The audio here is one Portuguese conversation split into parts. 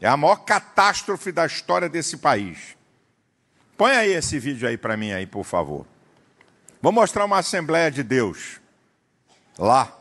É a maior catástrofe da história desse país. Põe aí esse vídeo aí para mim aí, por favor. Vou mostrar uma Assembleia de Deus lá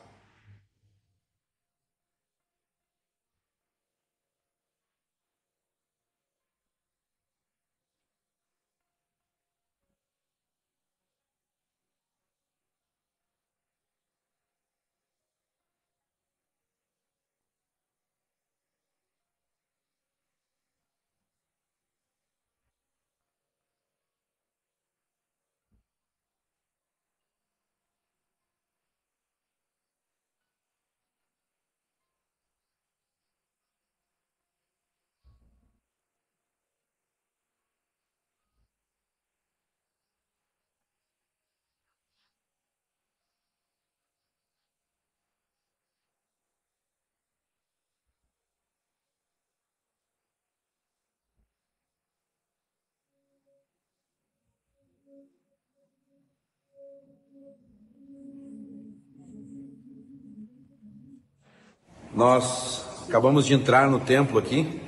Nós acabamos de entrar no templo aqui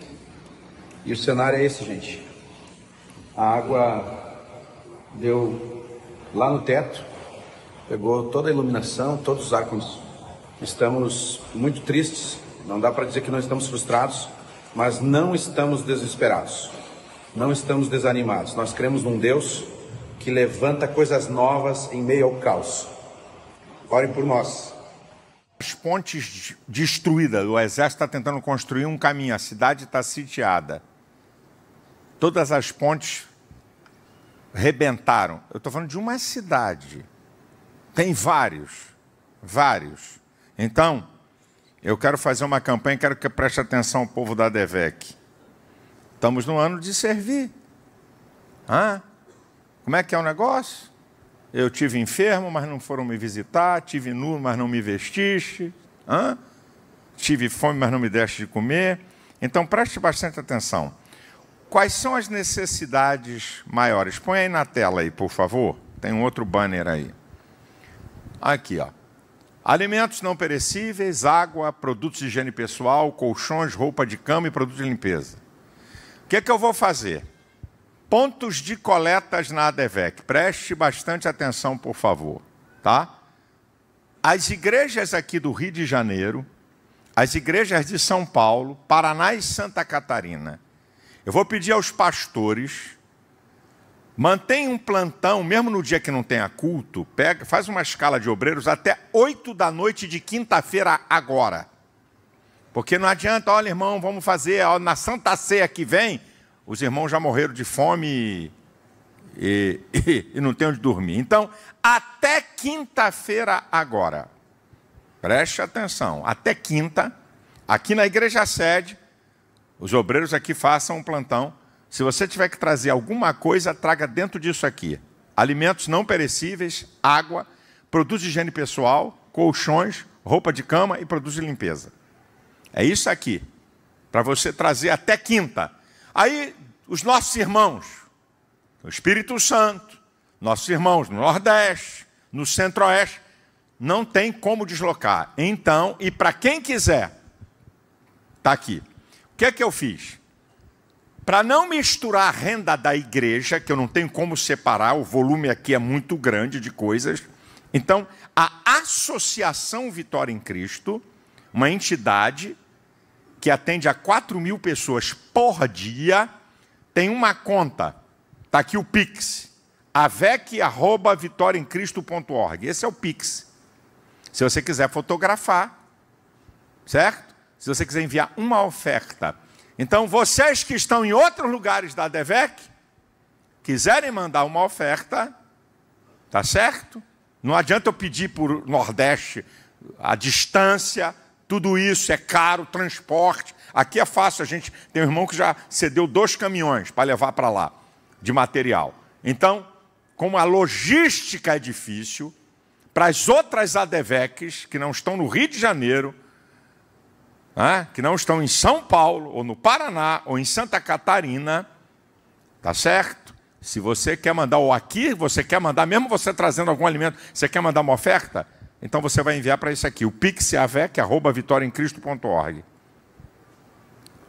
e o cenário é esse, gente. A água deu lá no teto, pegou toda a iluminação, todos os arcos. Estamos muito tristes, não dá para dizer que não estamos frustrados, mas não estamos desesperados, não estamos desanimados. Nós cremos num Deus que levanta coisas novas em meio ao caos. Ore por nós as pontes destruídas, o exército está tentando construir um caminho, a cidade está sitiada. Todas as pontes rebentaram. Eu estou falando de uma cidade. Tem vários, vários. Então, eu quero fazer uma campanha, quero que preste atenção ao povo da DEVEC. Estamos no ano de servir. Hã? Como é que é o negócio? Eu tive enfermo, mas não foram me visitar, tive nu, mas não me vestiste, Hã? tive fome, mas não me deste de comer. Então preste bastante atenção. Quais são as necessidades maiores? Põe aí na tela aí, por favor. Tem um outro banner aí. Aqui, ó. Alimentos não perecíveis, água, produtos de higiene pessoal, colchões, roupa de cama e produtos de limpeza. O que é que eu vou fazer? Pontos de coletas na ADEVEC. Preste bastante atenção, por favor, tá? As igrejas aqui do Rio de Janeiro, as igrejas de São Paulo, Paraná e Santa Catarina. Eu vou pedir aos pastores mantenham um plantão, mesmo no dia que não tenha culto, pega, faz uma escala de obreiros até 8 da noite de quinta-feira agora. Porque não adianta, olha, irmão, vamos fazer na Santa Ceia que vem, os irmãos já morreram de fome e, e, e não tem onde dormir. Então, até quinta-feira agora, preste atenção, até quinta, aqui na igreja sede, os obreiros aqui façam um plantão. Se você tiver que trazer alguma coisa, traga dentro disso aqui. Alimentos não perecíveis, água, produtos de higiene pessoal, colchões, roupa de cama e produtos de limpeza. É isso aqui. Para você trazer até quinta. Aí, os nossos irmãos, o Espírito Santo, nossos irmãos no Nordeste, no Centro-Oeste, não tem como deslocar. Então, e para quem quiser, está aqui. O que é que eu fiz? Para não misturar a renda da igreja, que eu não tenho como separar, o volume aqui é muito grande de coisas. Então, a Associação Vitória em Cristo, uma entidade que atende a 4 mil pessoas por dia, tem uma conta. Está aqui o Pix. avec.vitoriaemcristo.org. Esse é o Pix. Se você quiser fotografar, certo? Se você quiser enviar uma oferta. Então, vocês que estão em outros lugares da DEVEC, quiserem mandar uma oferta, tá certo? Não adianta eu pedir por Nordeste, a distância, tudo isso é caro, transporte. Aqui é fácil, a gente tem um irmão que já cedeu dois caminhões para levar para lá de material. Então, como a logística é difícil, para as outras ADVECs que não estão no Rio de Janeiro, né, que não estão em São Paulo, ou no Paraná, ou em Santa Catarina, tá certo? Se você quer mandar, ou aqui, você quer mandar, mesmo você trazendo algum alimento, você quer mandar uma oferta? Então você vai enviar para isso aqui, o pixavec.vitoriaemcristo.org.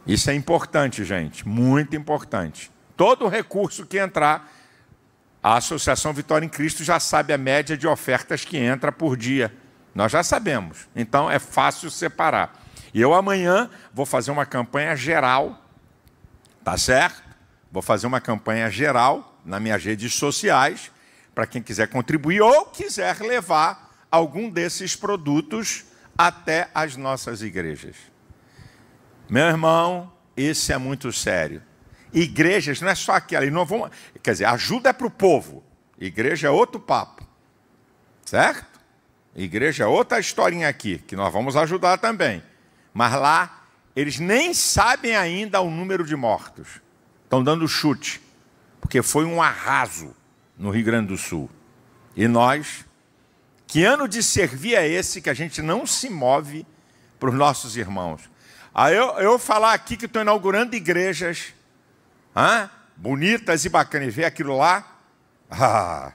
Isso é importante, gente, muito importante. Todo recurso que entrar, a Associação Vitória em Cristo já sabe a média de ofertas que entra por dia. Nós já sabemos, então é fácil separar. E eu amanhã vou fazer uma campanha geral, tá certo? Vou fazer uma campanha geral nas minhas redes sociais, para quem quiser contribuir ou quiser levar algum desses produtos até as nossas igrejas. Meu irmão, isso é muito sério. Igrejas não é só aquela, não vão, quer dizer, ajuda é para o povo, igreja é outro papo, certo? Igreja é outra historinha aqui, que nós vamos ajudar também. Mas lá, eles nem sabem ainda o número de mortos, estão dando chute, porque foi um arraso no Rio Grande do Sul. E nós que ano de servir é esse que a gente não se move para os nossos irmãos? Aí ah, eu, eu falar aqui que estou inaugurando igrejas hã? bonitas e bacanas, e ver aquilo lá. Ah.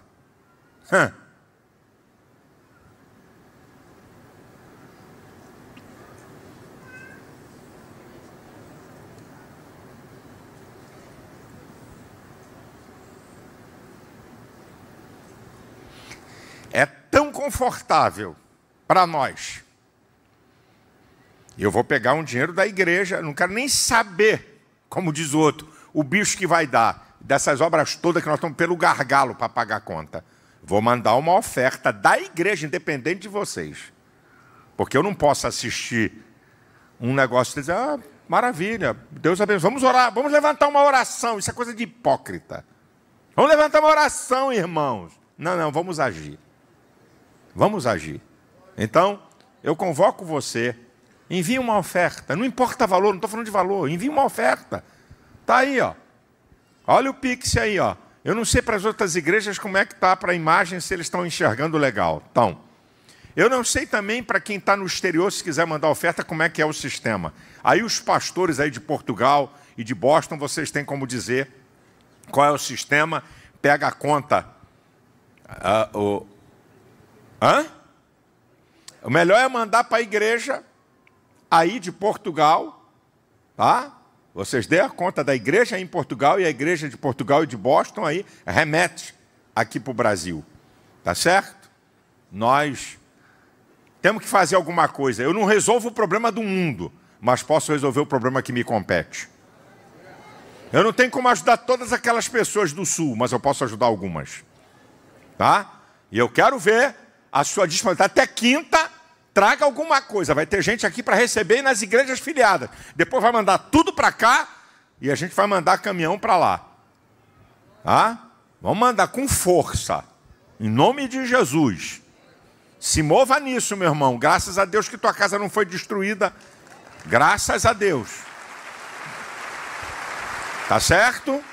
confortável para nós. Eu vou pegar um dinheiro da igreja, não quero nem saber, como diz o outro, o bicho que vai dar dessas obras todas que nós estamos pelo gargalo para pagar a conta. Vou mandar uma oferta da igreja, independente de vocês. Porque eu não posso assistir um negócio e dizer, ah, maravilha, Deus abençoe. Vamos orar, vamos levantar uma oração. Isso é coisa de hipócrita. Vamos levantar uma oração, irmãos. Não, não, vamos agir. Vamos agir. Então, eu convoco você, envie uma oferta. Não importa valor, não estou falando de valor, envie uma oferta. Está aí, ó. Olha o Pix aí, ó. Eu não sei para as outras igrejas como é que está para a imagem, se eles estão enxergando legal. Então, eu não sei também para quem está no exterior, se quiser mandar oferta, como é que é o sistema. Aí os pastores aí de Portugal e de Boston, vocês têm como dizer qual é o sistema, pega a conta. Uh, o, Hã? O melhor é mandar para a igreja aí de Portugal, tá? Vocês dêem a conta da igreja em Portugal e a igreja de Portugal e de Boston aí remete aqui para o Brasil, tá certo? Nós temos que fazer alguma coisa. Eu não resolvo o problema do mundo, mas posso resolver o problema que me compete. Eu não tenho como ajudar todas aquelas pessoas do sul, mas eu posso ajudar algumas, tá? E eu quero ver a sua disponibilidade até quinta, traga alguma coisa. Vai ter gente aqui para receber nas igrejas filiadas. Depois vai mandar tudo para cá e a gente vai mandar caminhão para lá. Tá? Vamos mandar com força. Em nome de Jesus. Se mova nisso, meu irmão. Graças a Deus que tua casa não foi destruída. Graças a Deus. Tá certo?